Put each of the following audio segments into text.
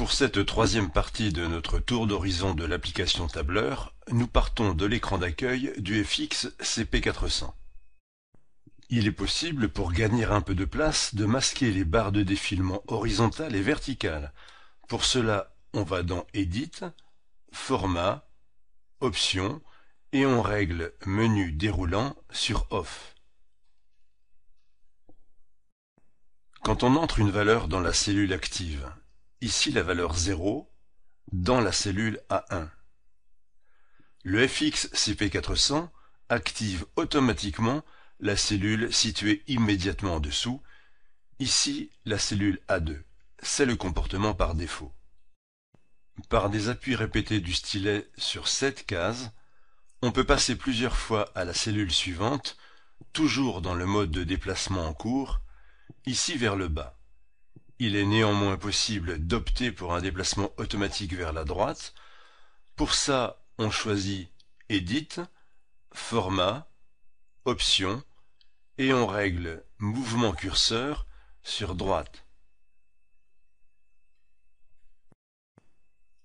Pour cette troisième partie de notre tour d'horizon de l'application Tableur, nous partons de l'écran d'accueil du FX CP400. Il est possible, pour gagner un peu de place, de masquer les barres de défilement horizontales et verticales. Pour cela, on va dans Edit, Format, Options, et on règle Menu déroulant sur Off. Quand on entre une valeur dans la cellule active, ici la valeur 0, dans la cellule A1. Le FX CP400 active automatiquement la cellule située immédiatement en dessous, ici la cellule A2. C'est le comportement par défaut. Par des appuis répétés du stylet sur cette case, on peut passer plusieurs fois à la cellule suivante, toujours dans le mode de déplacement en cours, ici vers le bas. Il est néanmoins possible d'opter pour un déplacement automatique vers la droite. Pour ça, on choisit Edit, Format, Options, et on règle Mouvement curseur sur droite.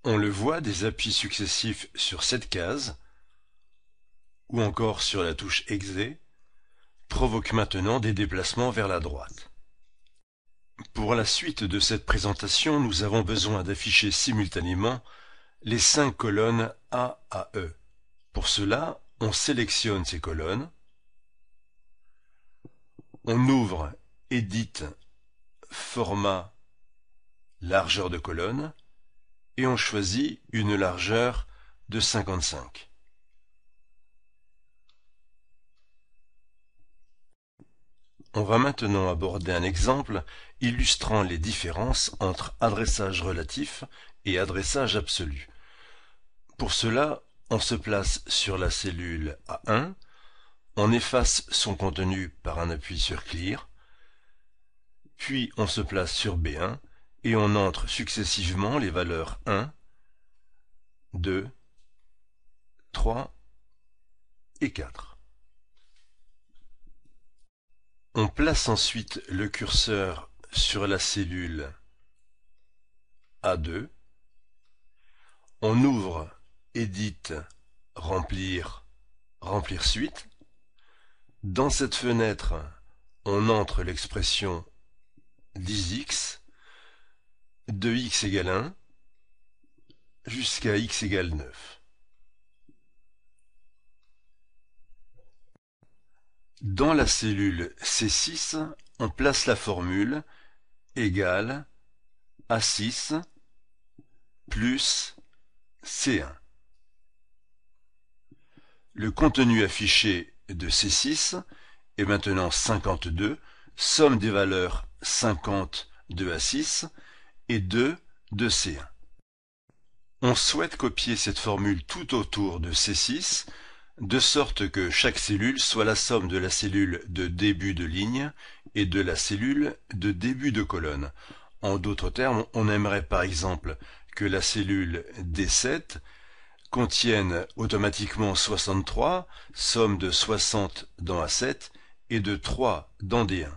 On le voit, des appuis successifs sur cette case, ou encore sur la touche Exé provoquent maintenant des déplacements vers la droite. Pour la suite de cette présentation, nous avons besoin d'afficher simultanément les cinq colonnes A à E. Pour cela, on sélectionne ces colonnes, on ouvre Edit, Format, Largeur de colonne, et on choisit une largeur de 55. On va maintenant aborder un exemple illustrant les différences entre adressage relatif et adressage absolu. Pour cela, on se place sur la cellule A1, on efface son contenu par un appui sur Clear, puis on se place sur B1 et on entre successivement les valeurs 1, 2, 3 et 4. On place ensuite le curseur sur la cellule A2. On ouvre Édite, Remplir, Remplir suite. Dans cette fenêtre, on entre l'expression 10x de x égale 1 jusqu'à x égale 9. Dans la cellule C6, on place la formule égale A6 plus C1. Le contenu affiché de C6 est maintenant 52, somme des valeurs 50 de A6 et 2 de C1. On souhaite copier cette formule tout autour de C6 de sorte que chaque cellule soit la somme de la cellule de début de ligne et de la cellule de début de colonne. En d'autres termes, on aimerait par exemple que la cellule D7 contienne automatiquement 63, somme de 60 dans A7 et de 3 dans D1.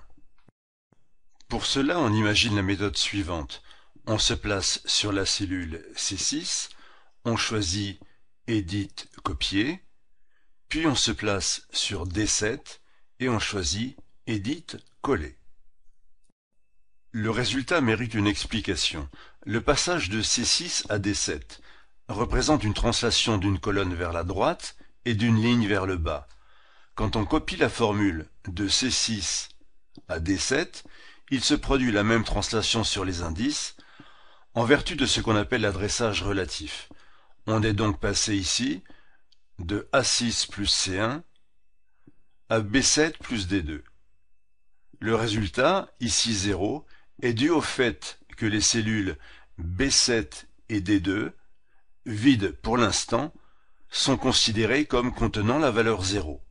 Pour cela, on imagine la méthode suivante. On se place sur la cellule C6, on choisit Edit copier, puis on se place sur D7 et on choisit Edit Coller. Le résultat mérite une explication. Le passage de C6 à D7 représente une translation d'une colonne vers la droite et d'une ligne vers le bas. Quand on copie la formule de C6 à D7, il se produit la même translation sur les indices, en vertu de ce qu'on appelle l'adressage relatif. On est donc passé ici de A6 plus C1 à B7 plus D2. Le résultat, ici 0, est dû au fait que les cellules B7 et D2, vides pour l'instant, sont considérées comme contenant la valeur 0.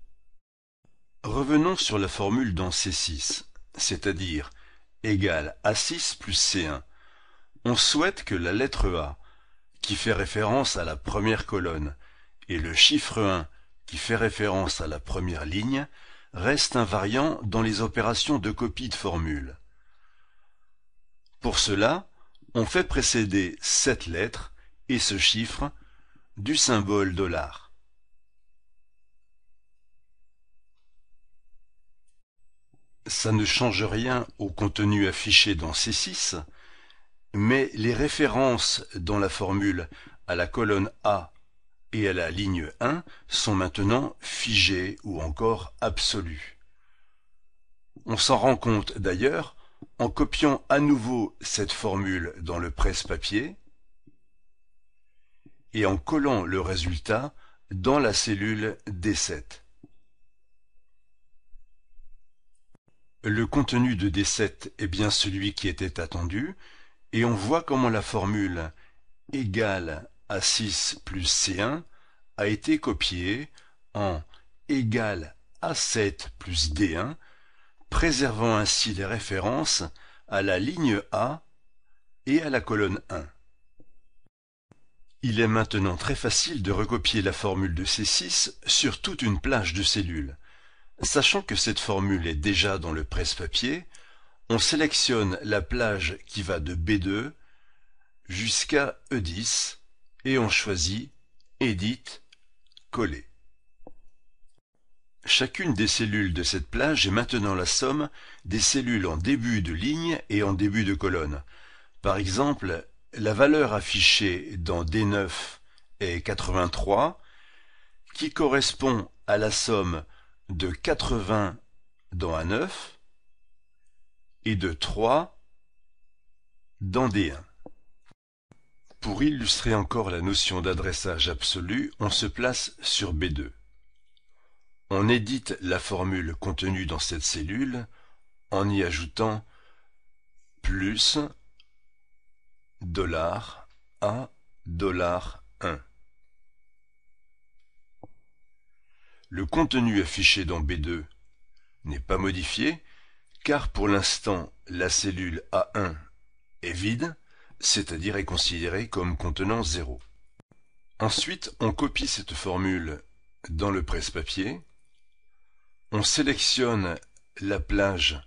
Revenons sur la formule dans C6, c'est-à-dire égale A6 plus C1. On souhaite que la lettre A, qui fait référence à la première colonne, et le chiffre 1, qui fait référence à la première ligne, reste invariant dans les opérations de copie de formule. Pour cela, on fait précéder cette lettre et ce chiffre du symbole dollar. Ça ne change rien au contenu affiché dans C6, mais les références dans la formule à la colonne A et à la ligne 1 sont maintenant figées ou encore absolues. On s'en rend compte d'ailleurs en copiant à nouveau cette formule dans le presse-papier et en collant le résultat dans la cellule D7. Le contenu de D7 est bien celui qui était attendu, et on voit comment la formule égale a 6 plus C1 a été copié en égal A7 plus D1, préservant ainsi les références à la ligne A et à la colonne 1. Il est maintenant très facile de recopier la formule de C6 sur toute une plage de cellules. Sachant que cette formule est déjà dans le presse-papier, on sélectionne la plage qui va de B2 jusqu'à E10 et on choisit Edit, Coller. Chacune des cellules de cette plage est maintenant la somme des cellules en début de ligne et en début de colonne. Par exemple, la valeur affichée dans D9 est 83, qui correspond à la somme de 80 dans A9 et de 3 dans D1. Pour illustrer encore la notion d'adressage absolu, on se place sur B2. On édite la formule contenue dans cette cellule en y ajoutant plus dollar 1. Le contenu affiché dans B2 n'est pas modifié car pour l'instant la cellule A1 est vide c'est-à-dire est considéré comme contenant zéro. Ensuite, on copie cette formule dans le presse-papier, on sélectionne la plage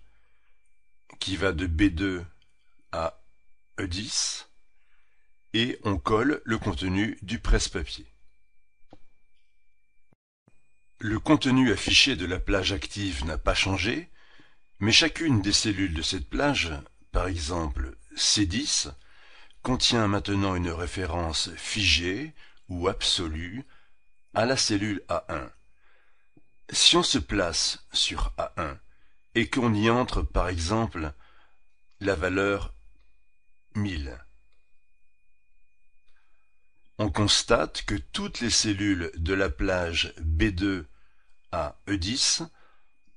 qui va de B2 à E10 et on colle le contenu du presse-papier. Le contenu affiché de la plage active n'a pas changé, mais chacune des cellules de cette plage, par exemple C10, contient maintenant une référence figée ou absolue à la cellule A1. Si on se place sur A1 et qu'on y entre par exemple la valeur 1000, on constate que toutes les cellules de la plage B2 à E10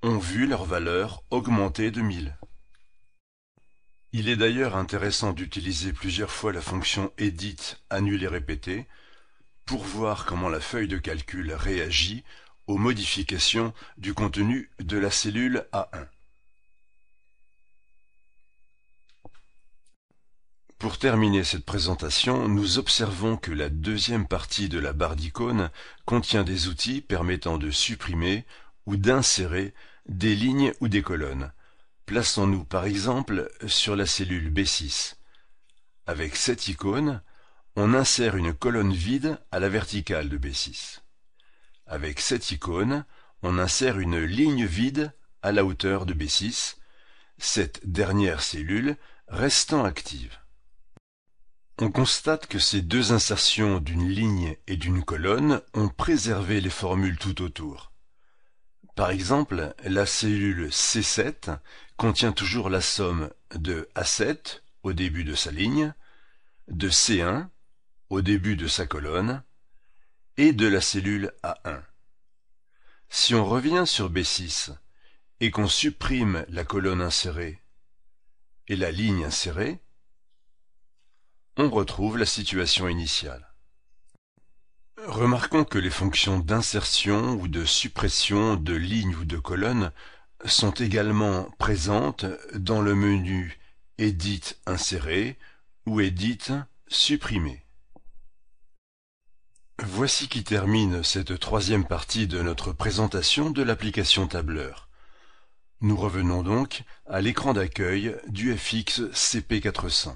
ont vu leur valeur augmenter de 1000. Il est d'ailleurs intéressant d'utiliser plusieurs fois la fonction Edit Annuler, et Répéter pour voir comment la feuille de calcul réagit aux modifications du contenu de la cellule A1. Pour terminer cette présentation, nous observons que la deuxième partie de la barre d'icônes contient des outils permettant de supprimer ou d'insérer des lignes ou des colonnes, Plaçons-nous par exemple sur la cellule B6. Avec cette icône, on insère une colonne vide à la verticale de B6. Avec cette icône, on insère une ligne vide à la hauteur de B6, cette dernière cellule restant active. On constate que ces deux insertions d'une ligne et d'une colonne ont préservé les formules tout autour. Par exemple, la cellule C7 contient toujours la somme de A7 au début de sa ligne, de C1 au début de sa colonne et de la cellule A1. Si on revient sur B6 et qu'on supprime la colonne insérée et la ligne insérée, on retrouve la situation initiale. Remarquons que les fonctions d'insertion ou de suppression de lignes ou de colonnes sont également présentes dans le menu Edit insérer ou Edit supprimer. Voici qui termine cette troisième partie de notre présentation de l'application Tableur. Nous revenons donc à l'écran d'accueil du FX CP400.